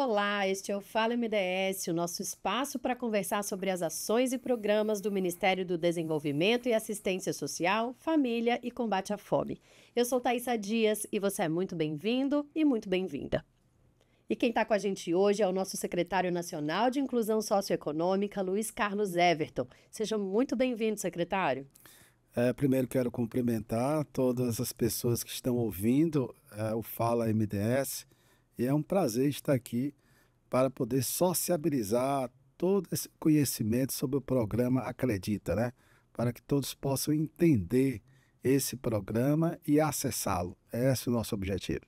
Olá, este é o Fala MDS, o nosso espaço para conversar sobre as ações e programas do Ministério do Desenvolvimento e Assistência Social, Família e Combate à Fome. Eu sou Thaisa Dias e você é muito bem-vindo e muito bem-vinda. E quem está com a gente hoje é o nosso secretário nacional de Inclusão Socioeconômica, Luiz Carlos Everton. Seja muito bem-vindo, secretário. É, primeiro quero cumprimentar todas as pessoas que estão ouvindo é, o Fala MDS e é um prazer estar aqui para poder sociabilizar todo esse conhecimento sobre o programa Acredita, né? Para que todos possam entender esse programa e acessá-lo. Esse é o nosso objetivo.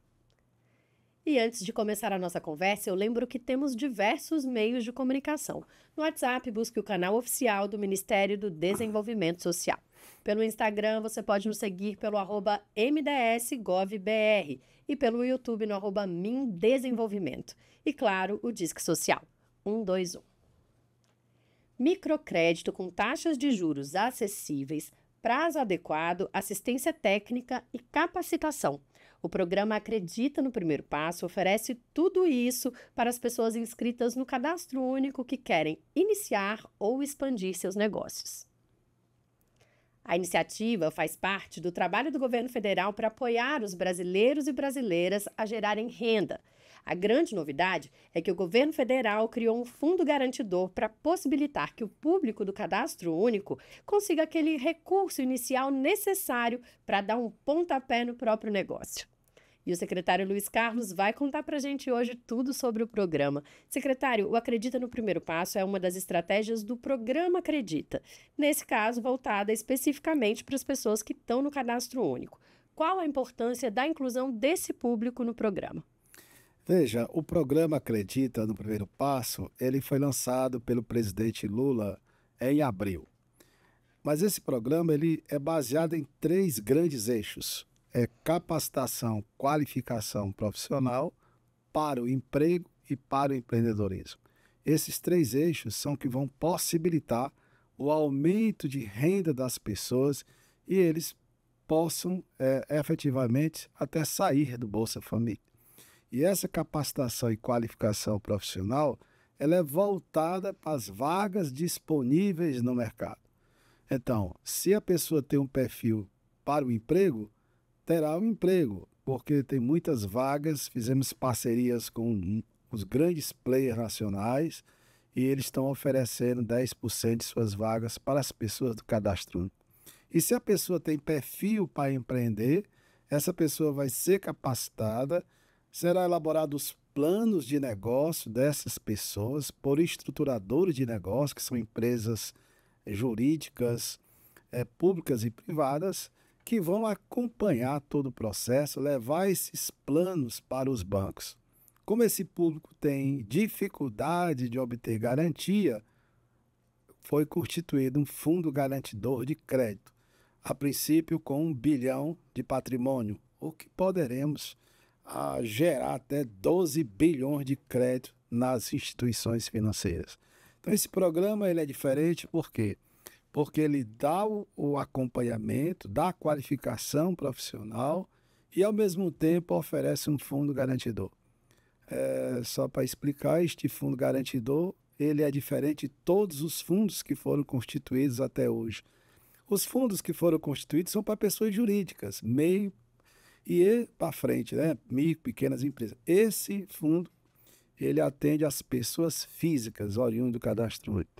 E antes de começar a nossa conversa, eu lembro que temos diversos meios de comunicação. No WhatsApp, busque o canal oficial do Ministério do Desenvolvimento Social. Pelo Instagram, você pode nos seguir pelo arroba mdsgovbr e pelo YouTube no arroba Mindesenvolvimento. E claro, o Disque Social. 121. Microcrédito com taxas de juros acessíveis, prazo adequado, assistência técnica e capacitação. O programa Acredita no Primeiro Passo oferece tudo isso para as pessoas inscritas no cadastro único que querem iniciar ou expandir seus negócios. A iniciativa faz parte do trabalho do governo federal para apoiar os brasileiros e brasileiras a gerarem renda. A grande novidade é que o governo federal criou um fundo garantidor para possibilitar que o público do cadastro único consiga aquele recurso inicial necessário para dar um pontapé no próprio negócio. E o secretário Luiz Carlos vai contar para a gente hoje tudo sobre o programa. Secretário, o Acredita no Primeiro Passo é uma das estratégias do programa Acredita, nesse caso voltada especificamente para as pessoas que estão no cadastro único. Qual a importância da inclusão desse público no programa? Veja, o programa Acredita no Primeiro Passo, ele foi lançado pelo presidente Lula em abril. Mas esse programa ele é baseado em três grandes eixos é capacitação, qualificação profissional para o emprego e para o empreendedorismo. Esses três eixos são que vão possibilitar o aumento de renda das pessoas e eles possam é, efetivamente até sair do Bolsa Família. E essa capacitação e qualificação profissional ela é voltada para as vagas disponíveis no mercado. Então, se a pessoa tem um perfil para o emprego, terá um emprego, porque tem muitas vagas, fizemos parcerias com os grandes players nacionais e eles estão oferecendo 10% de suas vagas para as pessoas do cadastro E se a pessoa tem perfil para empreender, essa pessoa vai ser capacitada, será elaborados planos de negócio dessas pessoas por estruturadores de negócio, que são empresas jurídicas, é, públicas e privadas, que vão acompanhar todo o processo, levar esses planos para os bancos. Como esse público tem dificuldade de obter garantia, foi constituído um fundo garantidor de crédito, a princípio com um bilhão de patrimônio, o que poderemos a, ah, gerar até 12 bilhões de crédito nas instituições financeiras. Então, esse programa ele é diferente porque quê? porque ele dá o, o acompanhamento, dá a qualificação profissional e, ao mesmo tempo, oferece um fundo garantidor. É, só para explicar, este fundo garantidor ele é diferente de todos os fundos que foram constituídos até hoje. Os fundos que foram constituídos são para pessoas jurídicas, meio e para frente, né? micro, pequenas empresas. Esse fundo ele atende às pessoas físicas oriundas do cadastro único.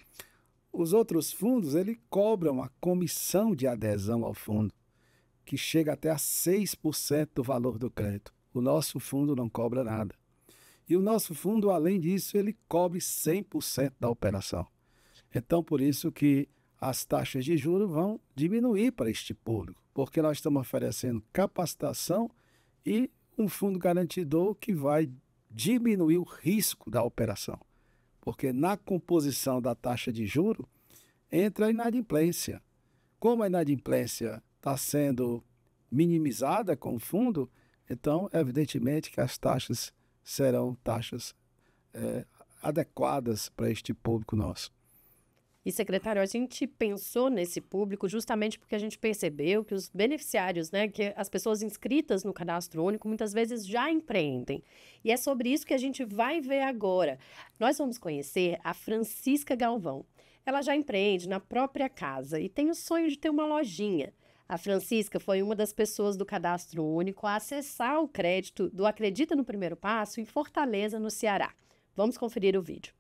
Os outros fundos, ele cobram a comissão de adesão ao fundo, que chega até a 6% do valor do crédito. O nosso fundo não cobra nada. E o nosso fundo, além disso, ele cobre 100% da operação. Então, por isso que as taxas de juros vão diminuir para este público, porque nós estamos oferecendo capacitação e um fundo garantidor que vai diminuir o risco da operação porque na composição da taxa de juro entra a inadimplência. Como a inadimplência está sendo minimizada com o fundo, então, evidentemente que as taxas serão taxas é, adequadas para este público nosso. E, secretário, a gente pensou nesse público justamente porque a gente percebeu que os beneficiários, né, que as pessoas inscritas no cadastro único muitas vezes já empreendem. E é sobre isso que a gente vai ver agora. Nós vamos conhecer a Francisca Galvão. Ela já empreende na própria casa e tem o sonho de ter uma lojinha. A Francisca foi uma das pessoas do cadastro único a acessar o crédito do Acredita no Primeiro Passo em Fortaleza, no Ceará. Vamos conferir o vídeo.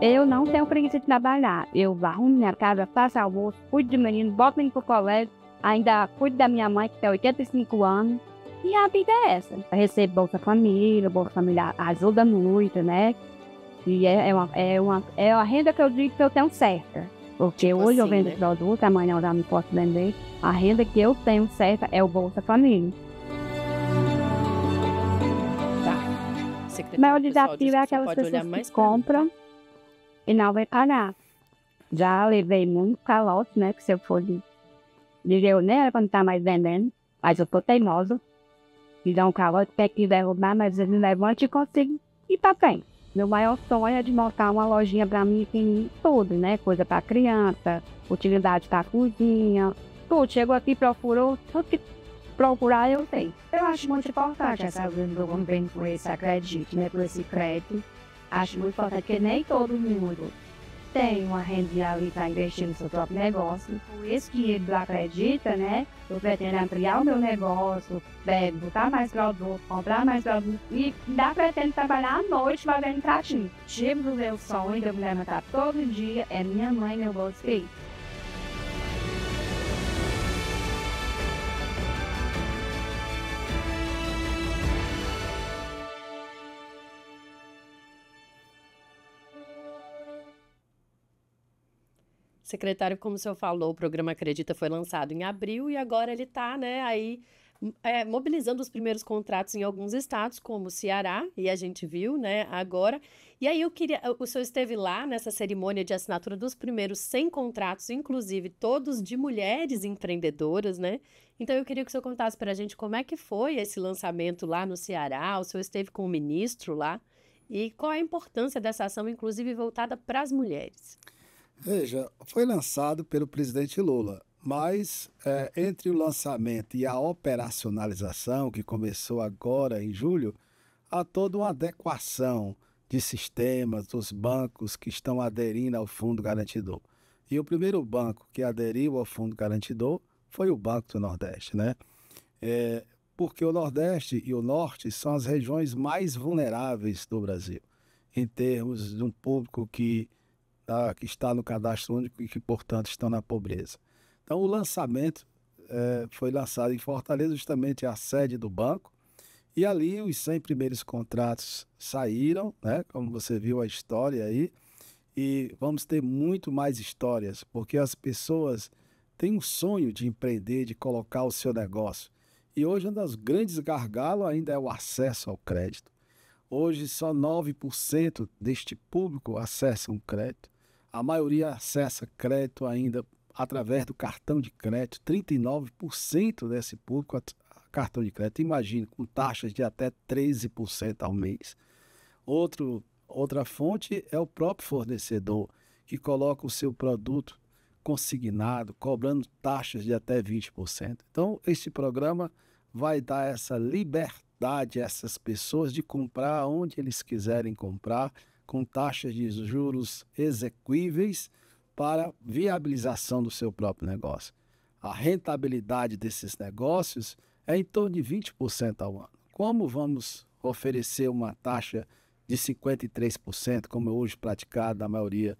Eu não tenho preguiça de trabalhar. Eu varro minha casa, faço almoço, cuido do menino, boto ele pro colégio, ainda cuido da minha mãe, que tem 85 anos. E a vida é essa. Eu recebo Bolsa Família, Bolsa Família ajuda muito, né? E é, é, uma, é, uma, é uma renda que eu digo que eu tenho certa. Porque tipo hoje assim, eu vendo né? produto, amanhã eu já não posso vender. A renda que eu tenho certa é o Bolsa Família. secretário. maior desafio é aquelas pessoas que compram e não vai pagar. Já levei muito calote, né? Que se eu fosse dizer, eu nem né, era pra não estar tá mais vendendo, mas eu tô teimoso e dá um calote, até que derrubar, mas eles levante e consigo ir pra quem? Meu maior sonho é de montar uma lojinha para mim que tem assim, tudo, né? Coisa para criança, utilidade para cozinha. Tudo, chegou aqui, procurou tudo que procurar eu tenho. Eu acho muito importante essa ajuda do governo por esse acredite, né, por esse crédito. Acho muito importante, que nem todo mundo tem uma renda ali para tá investindo no seu próprio negócio. Por isso que acredita, né? Eu pretendo ampliar o meu negócio, ver botar mais produto, comprar mais produto. E ainda pretendo trabalhar à noite fazendo pratinho. Tipo do meu sonho eu me levantar todo dia é minha mãe e meu bolso filho. secretário, como o senhor falou, o programa Acredita foi lançado em abril e agora ele está, né, aí é, mobilizando os primeiros contratos em alguns estados, como o Ceará, e a gente viu, né, agora. E aí eu queria, o senhor esteve lá nessa cerimônia de assinatura dos primeiros 100 contratos, inclusive todos de mulheres empreendedoras, né? Então eu queria que o senhor contasse para a gente como é que foi esse lançamento lá no Ceará, o senhor esteve com o ministro lá, e qual a importância dessa ação, inclusive voltada para as mulheres? Veja, foi lançado pelo presidente Lula, mas é, entre o lançamento e a operacionalização, que começou agora em julho, há toda uma adequação de sistemas dos bancos que estão aderindo ao Fundo Garantidor. E o primeiro banco que aderiu ao Fundo Garantidor foi o Banco do Nordeste, né? É, porque o Nordeste e o Norte são as regiões mais vulneráveis do Brasil, em termos de um público que tá, que está no cadastro único e que, portanto, estão na pobreza. Então, o lançamento é, foi lançado em Fortaleza, justamente a sede do banco, e ali os 100 primeiros contratos saíram, né, como você viu a história aí, e vamos ter muito mais histórias, porque as pessoas têm um sonho de empreender, de colocar o seu negócio. E hoje um dos grandes gargalos ainda é o acesso ao crédito. Hoje só 9% deste público acessa um crédito a maioria acessa crédito ainda através do cartão de crédito. 39% desse público cartão de crédito. Imagine, com taxas de até 13% ao mês. Outro, outra fonte é o próprio fornecedor, que coloca o seu produto consignado, cobrando taxas de até 20%. Então, esse programa vai dar essa liberdade a essas pessoas de comprar onde eles quiserem comprar, com taxas de juros exequíveis para viabilização do seu próprio negócio. A rentabilidade desses negócios é em torno de 20% ao ano. Como vamos oferecer uma taxa de 53%, como é hoje praticado na maioria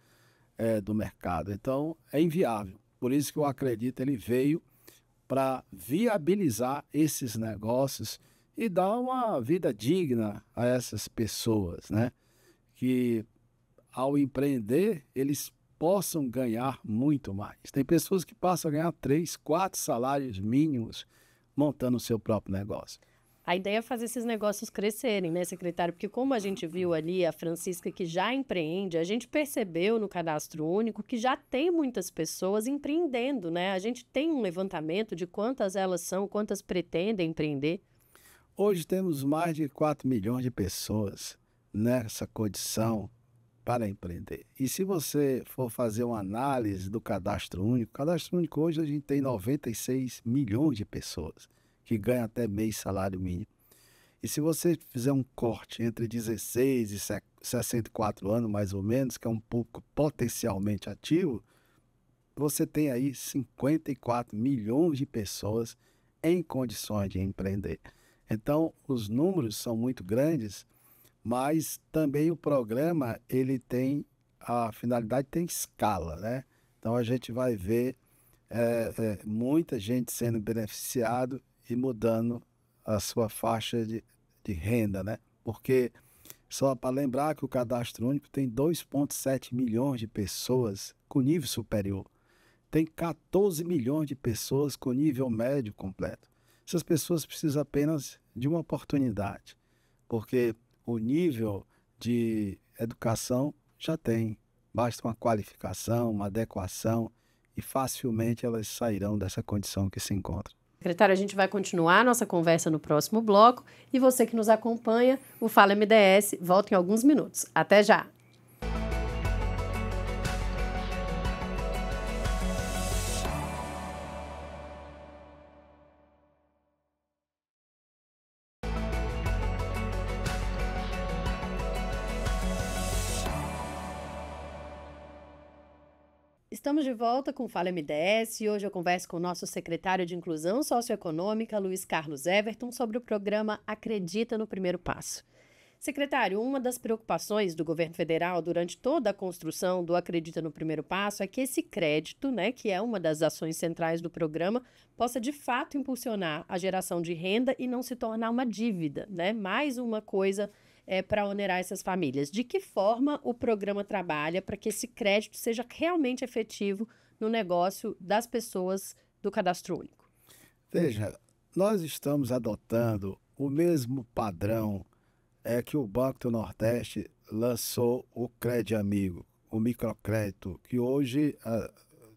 é, do mercado? Então, é inviável. Por isso que eu acredito ele veio para viabilizar esses negócios e dar uma vida digna a essas pessoas, né? que ao empreender eles possam ganhar muito mais. Tem pessoas que passam a ganhar três, quatro salários mínimos montando o seu próprio negócio. A ideia é fazer esses negócios crescerem, né, secretário? Porque como a gente viu uhum. ali a Francisca que já empreende, a gente percebeu no cadastro único que já tem muitas pessoas empreendendo, né? A gente tem um levantamento de quantas elas são, quantas pretendem empreender. Hoje temos mais de 4 milhões de pessoas nessa condição para empreender. E se você for fazer uma análise do cadastro único, cadastro único hoje a gente tem 96 milhões de pessoas que ganham até meio salário mínimo. E se você fizer um corte entre 16 e 64 anos, mais ou menos, que é um pouco potencialmente ativo, você tem aí 54 milhões de pessoas em condições de empreender. Então, os números são muito grandes mas também o programa ele tem a finalidade tem escala, né? Então a gente vai ver é, é, muita gente sendo beneficiado e mudando a sua faixa de, de renda, né? Porque só para lembrar que o cadastro único tem 2,7 milhões de pessoas com nível superior. Tem 14 milhões de pessoas com nível médio completo. Essas pessoas precisam apenas de uma oportunidade, porque o nível de educação já tem. Basta uma qualificação, uma adequação e facilmente elas sairão dessa condição que se encontram. Secretário, a gente vai continuar nossa conversa no próximo bloco e você que nos acompanha, o Fala MDS volta em alguns minutos. Até já! Estamos de volta com Fala MDS e hoje eu converso com o nosso secretário de Inclusão Socioeconômica, Luiz Carlos Everton, sobre o programa Acredita no Primeiro Passo. Secretário, uma das preocupações do governo federal durante toda a construção do Acredita no Primeiro Passo é que esse crédito, né, que é uma das ações centrais do programa, possa de fato impulsionar a geração de renda e não se tornar uma dívida, né? Mais uma coisa é, para onerar essas famílias. De que forma o programa trabalha para que esse crédito seja realmente efetivo no negócio das pessoas do cadastro único? Veja, nós estamos adotando o mesmo padrão é que o Banco do Nordeste lançou o Crédito Amigo, o microcrédito, que hoje ah,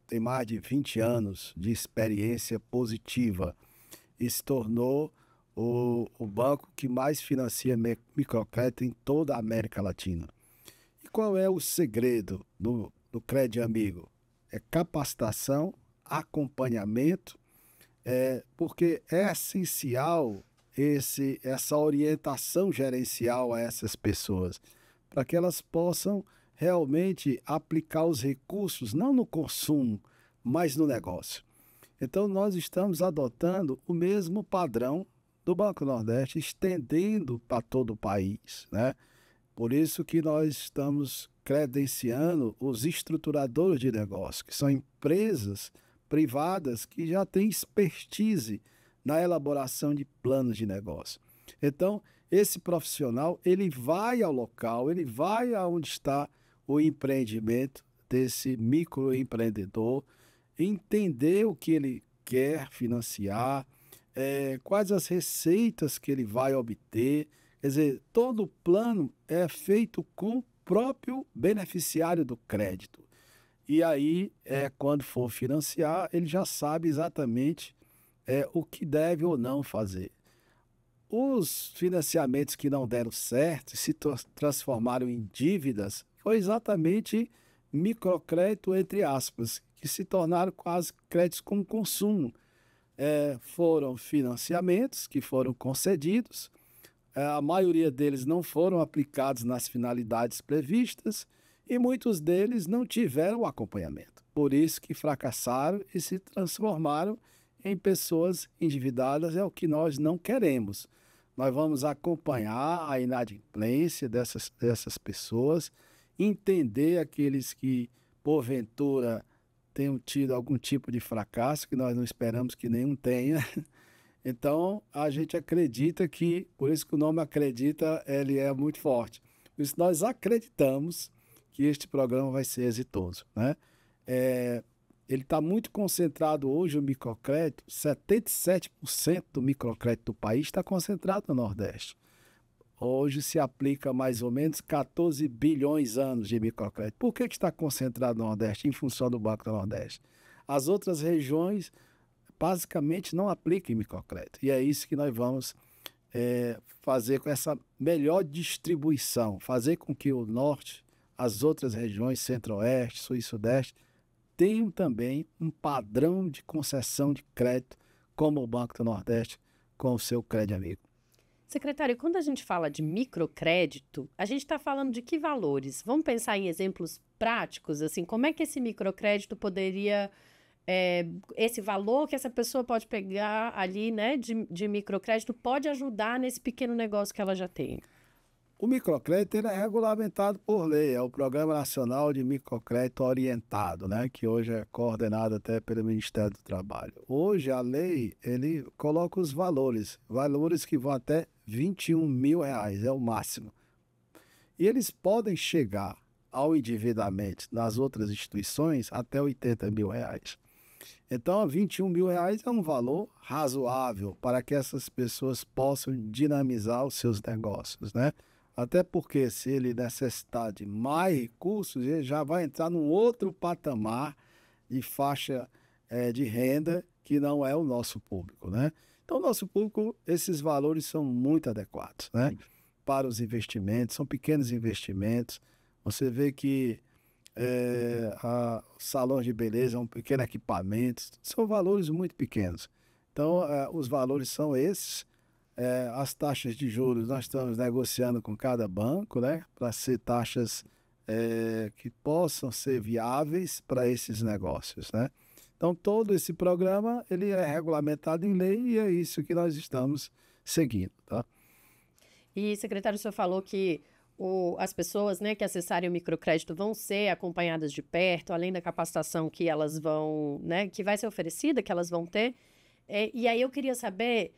tem mais de 20 anos de experiência positiva e se tornou o, o banco que mais financia microcrédito em toda a América Latina. E qual é o segredo do, do Crédito Amigo? É capacitação, acompanhamento, é, porque é essencial esse, essa orientação gerencial a essas pessoas, para que elas possam realmente aplicar os recursos, não no consumo, mas no negócio. Então, nós estamos adotando o mesmo padrão do Banco Nordeste, estendendo para todo o país. Né? Por isso que nós estamos credenciando os estruturadores de negócio, que são empresas privadas que já têm expertise na elaboração de planos de negócio. Então, esse profissional, ele vai ao local, ele vai aonde está o empreendimento desse microempreendedor, entender o que ele quer financiar, é, quais as receitas que ele vai obter. Quer dizer, todo o plano é feito com o próprio beneficiário do crédito. E aí, é, hum. quando for financiar, ele já sabe exatamente é, o que deve ou não fazer. Os financiamentos que não deram certo se transformaram em dívidas foi exatamente microcrédito, entre aspas, que se tornaram quase créditos com consumo é, foram financiamentos que foram concedidos, é, a maioria deles não foram aplicados nas finalidades previstas e muitos deles não tiveram acompanhamento. Por isso que fracassaram e se transformaram em pessoas endividadas, é o que nós não queremos. Nós vamos acompanhar a inadimplência dessas, dessas pessoas, entender aqueles que, porventura, tenham tido algum tipo de fracasso, que nós não esperamos que nenhum tenha. Então, a gente acredita que, por isso que o nome acredita, ele é muito forte. Por isso, nós acreditamos que este programa vai ser exitoso. Né? É, ele está muito concentrado hoje, o microcrédito, 77% do microcrédito do país está concentrado no Nordeste. Hoje se aplica mais ou menos 14 bilhões de anos de microcrédito. Por que, está concentrado no Nordeste, em função do Banco do Nordeste? As outras regiões basicamente não aplicam microcrédito. E é isso que nós vamos é, fazer com essa melhor distribuição, fazer com que o Norte, as outras regiões, Centro-Oeste, Sul e Sudeste, tenham também um padrão de concessão de crédito como o Banco do Nordeste com o seu crédito amigo. Secretário, quando a gente fala de microcrédito, a gente está falando de que valores? Vamos pensar em exemplos práticos, assim, como é que esse microcrédito poderia. É, esse valor que essa pessoa pode pegar ali, né, de, de microcrédito, pode ajudar nesse pequeno negócio que ela já tem? O microcrédito é regulamentado por lei, é o Programa Nacional de Microcrédito Orientado, né, que hoje é coordenado até pelo Ministério do Trabalho. Hoje a lei ele coloca os valores, valores que vão até 21 mil reais, é o máximo. E eles podem chegar ao endividamento nas outras instituições até 80 mil reais. Então, 21 mil reais é um valor razoável para que essas pessoas possam dinamizar os seus negócios, né? Até porque se ele necessitar de mais recursos, ele já vai entrar num outro patamar de faixa é, de renda que não é o nosso público, né? ao então, nosso público, esses valores são muito adequados, né? Para os investimentos, são pequenos investimentos. Você vê que é, a, salões de beleza, é um pequeno equipamento, são valores muito pequenos. Então, é, os valores são esses. É, as taxas de juros nós estamos negociando com cada banco, né? Para ser taxas é, que possam ser viáveis para esses negócios, né? Então, todo esse programa ele é regulamentado em lei e é isso que nós estamos seguindo. Tá? E, secretário, o senhor falou que o, as pessoas né, que acessarem o microcrédito vão ser acompanhadas de perto, além da capacitação que elas vão, né, que vai ser oferecida, que elas vão ter. É, e aí eu queria saber,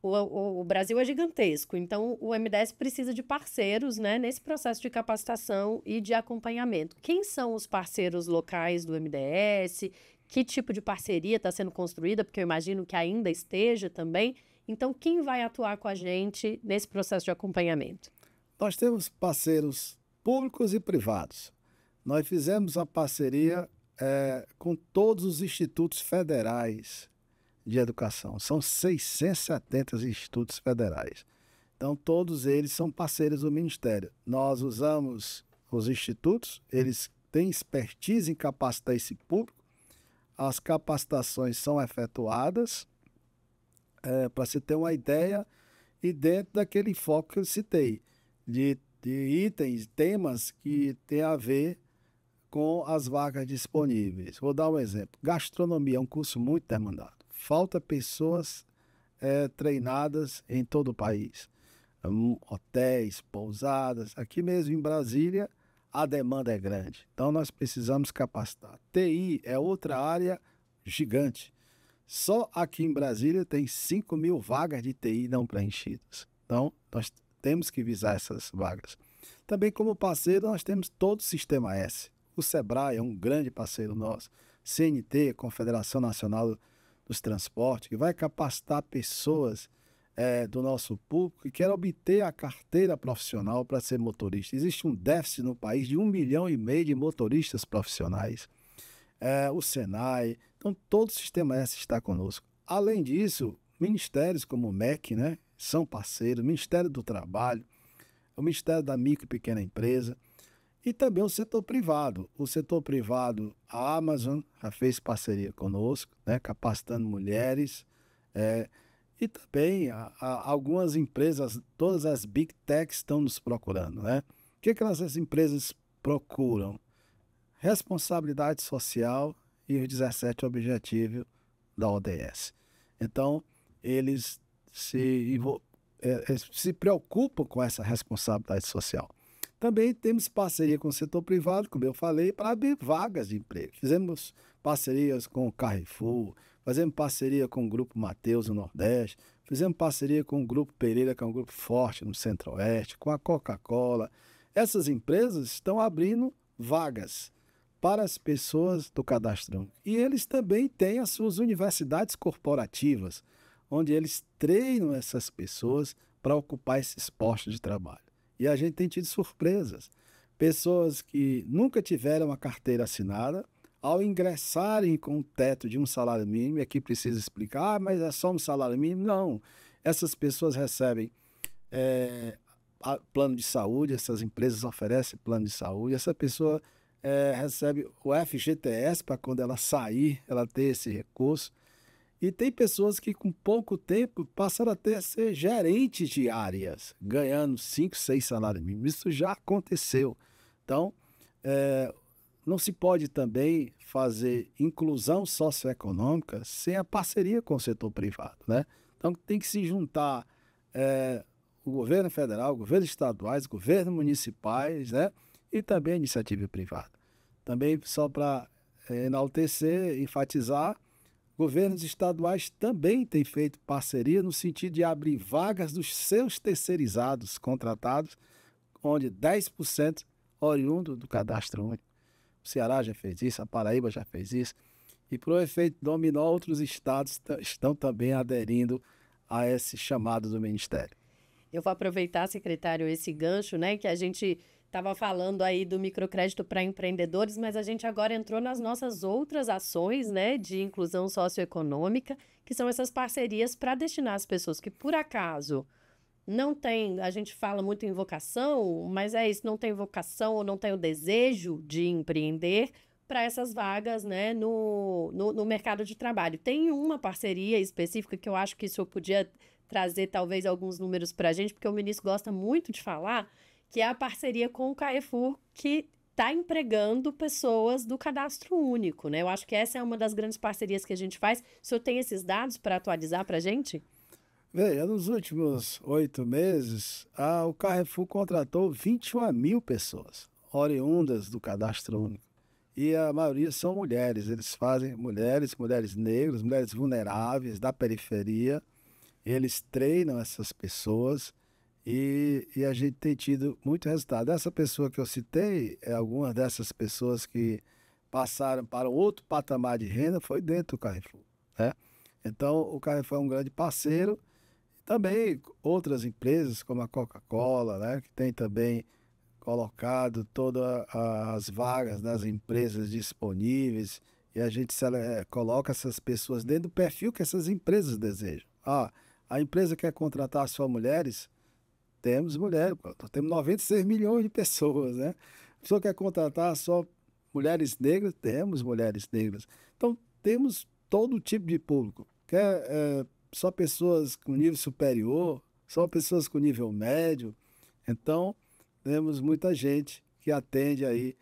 o, o, o, Brasil é gigantesco, então o MDS precisa de parceiros né, nesse processo de capacitação e de acompanhamento. Quem são os parceiros locais do MDS? que tipo de parceria está sendo construída, porque eu imagino que ainda esteja também. Então, quem vai atuar com a gente nesse processo de acompanhamento? Nós temos parceiros públicos e privados. Nós fizemos a parceria é, com todos os institutos federais de educação. São 670 institutos federais. Então, todos eles são parceiros do Ministério. Nós usamos os institutos, eles têm expertise em capacitar esse público as capacitações são efetuadas, é, para se ter uma ideia, e dentro daquele foco que eu citei, de, de itens, temas que tem a ver com as vagas disponíveis. Vou dar um exemplo. Gastronomia é um curso muito demandado. Falta pessoas é, treinadas em todo o país. Hum, hotéis, pousadas. Aqui mesmo em Brasília, a demanda é grande. Então nós precisamos capacitar. TI é outra área gigante. Só aqui em Brasília tem 5 mil vagas de TI não preenchidas. Então nós temos que visar essas vagas. Também como parceiro nós temos todo o Sistema S. O SEBRAE é um grande parceiro nosso. CNT, Confederação Nacional dos Transportes, que vai capacitar pessoas é, do nosso público que quer obter a carteira profissional para ser motorista. Existe um déficit no país de um milhão e meio de motoristas profissionais. É, o Senai, então todo o sistema S está conosco. Além disso, ministérios como o MEC, né, são parceiros, Ministério do Trabalho, o Ministério da Micro e Pequena Empresa, e também o setor privado. O setor privado, a Amazon já fez parceria conosco, né, capacitando mulheres, é, e também a, a, algumas empresas, todas as big techs estão nos procurando, né? O que, que essas empresas procuram? Responsabilidade social e os 17 objetivos da ODS. Então, eles se, eles é, é, se preocupam com essa responsabilidade social. Também temos parceria com o setor privado, como eu falei, para abrir vagas de emprego. Fizemos parcerias com o Carrefour, Fazemos parceria com o grupo Mateus no Nordeste, fizemos parceria com o grupo Pereira, que é um grupo forte no Centro-Oeste, com a Coca-Cola. Essas empresas estão abrindo vagas para as pessoas do cadastro. E eles também têm as suas universidades corporativas, onde eles treinam essas pessoas para ocupar esses postos de trabalho. E a gente tem tido surpresas. Pessoas que nunca tiveram a carteira assinada, ao ingressarem com o teto de um salário mínimo, e aqui precisa explicar, ah, mas é só um salário mínimo? Não. Essas pessoas recebem é, plano de saúde, essas empresas oferecem plano de saúde, essa pessoa é, recebe o FGTS para quando ela sair, ela ter esse recurso. E tem pessoas que com pouco tempo passaram até a ser gerentes de áreas, ganhando 5, 6 salários mínimos. Isso já aconteceu. Então, é, não se pode também fazer inclusão socioeconômica sem a parceria com o setor privado, né? Então tem que se juntar é, o governo federal, governos estaduais, governos municipais, né? E também a iniciativa privada. Também só para é, enaltecer, enfatizar, governos estaduais também têm feito parceria no sentido de abrir vagas dos seus terceirizados contratados, onde 10% oriundo do cadastro único. Ceará já fez isso, a Paraíba já fez isso. E para o efeito dominó, outros estados estão também aderindo a esse chamado do Ministério. Eu vou aproveitar, secretário, esse gancho, né, que a gente estava falando aí do microcrédito para empreendedores, mas a gente agora entrou nas nossas outras ações, né, de inclusão socioeconômica, que são essas parcerias para destinar as pessoas que por acaso não tem, a gente fala muito em vocação, mas é isso, não tem vocação ou não tem o desejo de empreender para essas vagas né, no, no, no, mercado de trabalho. Tem uma parceria específica que eu acho que isso senhor podia trazer talvez alguns números para a gente, porque o ministro gosta muito de falar, que é a parceria com o Caefur, que está empregando pessoas do cadastro único. Né? Eu acho que essa é uma das grandes parcerias que a gente faz. O senhor tem esses dados para atualizar para a gente? Veja, é nos últimos oito meses, a, o Carrefour contratou 21 mil pessoas oriundas do cadastro único. E a maioria são mulheres. Eles fazem mulheres, mulheres negras, mulheres vulneráveis da periferia. Eles treinam essas pessoas e, e a gente tem tido muito resultado. Essa pessoa que eu citei é alguma dessas pessoas que passaram para outro patamar de renda foi dentro do Carrefour. Né? Então, o Carrefour é um grande parceiro também outras empresas, como a Coca-Cola, né, que tem também colocado todas as vagas nas empresas disponíveis e a gente é, coloca essas pessoas dentro do perfil que essas empresas desejam. Ah, a empresa quer contratar só mulheres? Temos mulheres, temos 96 milhões de pessoas, né? A pessoa quer contratar só mulheres negras? Temos mulheres negras. Então, temos todo tipo de público. Quer é, só pessoas com nível superior, só pessoas com nível médio. Então, temos muita gente que atende aí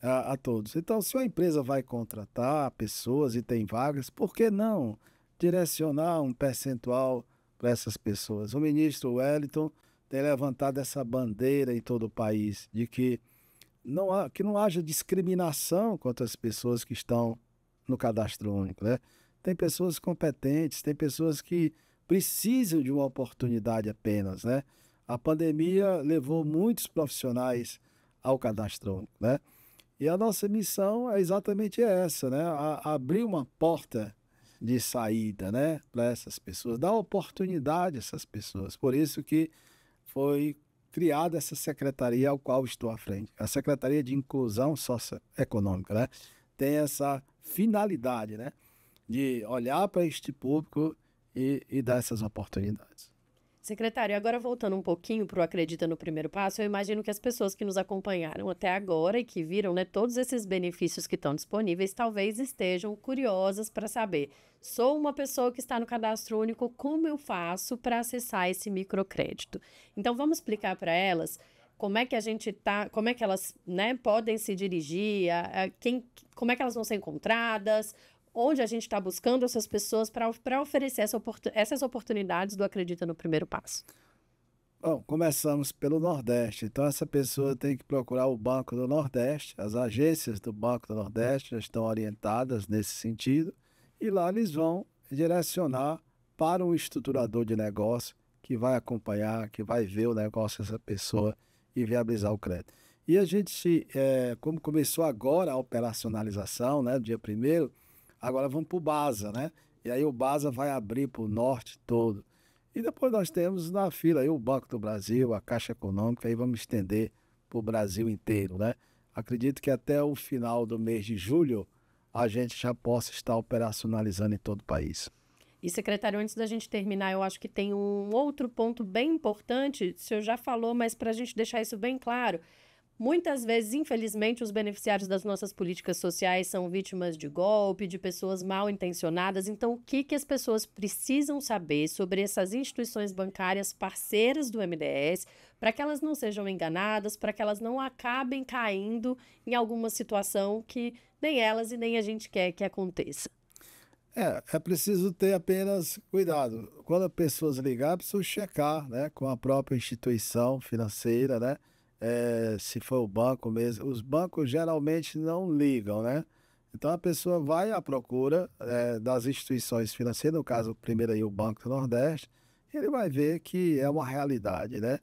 a, a, todos. Então, se uma empresa vai contratar pessoas e tem vagas, por que não direcionar um percentual para essas pessoas? O ministro Wellington tem levantado essa bandeira em todo o país de que não, há, que não haja discriminação contra as pessoas que estão no cadastro único, né? tem pessoas competentes, tem pessoas que precisam de uma oportunidade apenas, né? A pandemia levou muitos profissionais ao cadastro né? E a nossa missão é exatamente essa, né? A, abrir uma porta de saída, né, para essas pessoas, dar oportunidade a essas pessoas. Por isso que foi criada essa secretaria ao qual estou à frente, a Secretaria de Inclusão Socioeconômica, né? Tem essa finalidade, né? de olhar para este público e, e dar essas oportunidades. Secretário, agora voltando um pouquinho para o Acredita no Primeiro Passo, eu imagino que as pessoas que nos acompanharam até agora e que viram né, todos esses benefícios que estão disponíveis talvez estejam curiosas para saber. Sou uma pessoa que está no cadastro único, como eu faço para acessar esse microcrédito? Então vamos explicar para elas como é que a gente tá, como é que elas né, podem se dirigir, a, a quem, como é que elas vão ser encontradas, onde a gente está buscando essas pessoas para oferecer essa oportun essas oportunidades do Acredita no Primeiro Passo? Bom, começamos pelo Nordeste. Então, essa pessoa tem que procurar o Banco do Nordeste. As agências do Banco do Nordeste já estão orientadas nesse sentido. E lá eles vão direcionar para um estruturador de negócio que vai acompanhar, que vai ver o negócio dessa pessoa e viabilizar o crédito. E a gente, é, como começou agora a operacionalização, né, dia primeiro, Agora vamos para o Baza, né? E aí o Baza vai abrir para o norte todo. E depois nós temos na fila aí o Banco do Brasil, a Caixa Econômica, aí vamos estender para o Brasil inteiro, né? Acredito que até o final do mês de julho a gente já possa estar operacionalizando em todo o país. E, secretário, antes da gente terminar, eu acho que tem um outro ponto bem importante. O senhor já falou, mas para a gente deixar isso bem claro, Muitas vezes, infelizmente, os beneficiários das nossas políticas sociais são vítimas de golpe, de pessoas mal intencionadas. Então, o que, que as pessoas precisam saber sobre essas instituições bancárias parceiras do MDS para que elas não sejam enganadas, para que elas não acabem caindo em alguma situação que nem elas e nem a gente quer que aconteça? É, é preciso ter apenas cuidado. Quando as pessoas ligar, é preciso checar né, com a própria instituição financeira, né? é, se foi o banco mesmo. Os bancos geralmente não ligam, né? Então a pessoa vai à procura é, das instituições financeiras, no caso, primeiro aí o Banco do Nordeste, ele vai ver que é uma realidade, né?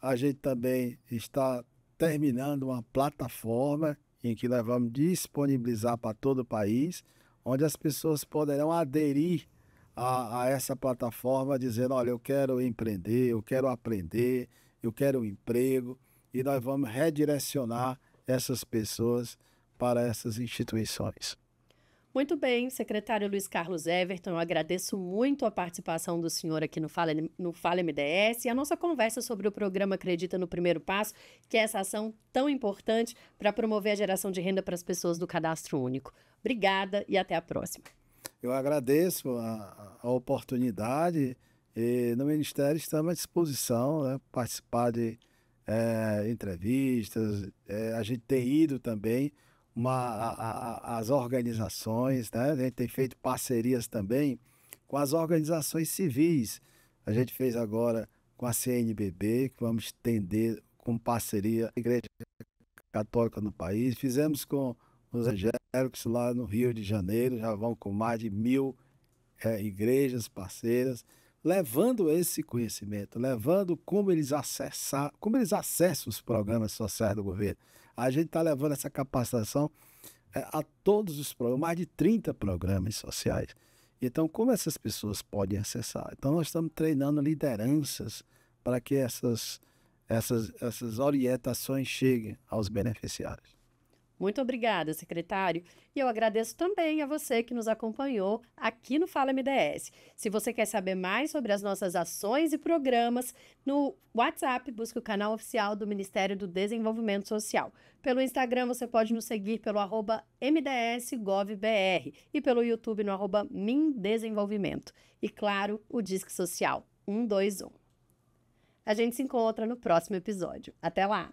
A gente também está terminando uma plataforma em que nós vamos disponibilizar para todo o país, onde as pessoas poderão aderir a, a essa plataforma, dizendo: olha, eu quero empreender, eu quero aprender, eu quero um emprego e nós vamos redirecionar essas pessoas para essas instituições. Muito bem, secretário Luiz Carlos Everton, eu agradeço muito a participação do senhor aqui no Fala, no Fala MDS e a nossa conversa sobre o programa Acredita no Primeiro Passo, que é essa ação tão importante para promover a geração de renda para as pessoas do Cadastro Único. Obrigada e até a próxima. Eu agradeço a, a oportunidade e no Ministério estamos à disposição né, participar de é, entrevistas, é, a gente tem ido também uma, a, a, as organizações, né? a gente tem feito parcerias também com as organizações civis. A gente fez agora com a CNBB, que vamos estender com parceria a Igreja Católica no país. Fizemos com os evangélicos lá no Rio de Janeiro, já vão com mais de mil é, igrejas parceiras levando esse conhecimento, levando como eles acessar, como eles acessam os programas sociais do governo. A gente está levando essa capacitação é, a todos os programas, mais de 30 programas sociais. Então, como essas pessoas podem acessar? Então, nós estamos treinando lideranças para que essas, essas, essas orientações cheguem aos beneficiários. Muito obrigada, secretário, e eu agradeço também a você que nos acompanhou aqui no Fala MDS. Se você quer saber mais sobre as nossas ações e programas, no WhatsApp busque o canal oficial do Ministério do Desenvolvimento Social. Pelo Instagram você pode nos seguir pelo arroba mdsgovbr e pelo YouTube no arroba mindesenvolvimento. E claro, o Disque Social 121. A gente se encontra no próximo episódio. Até lá!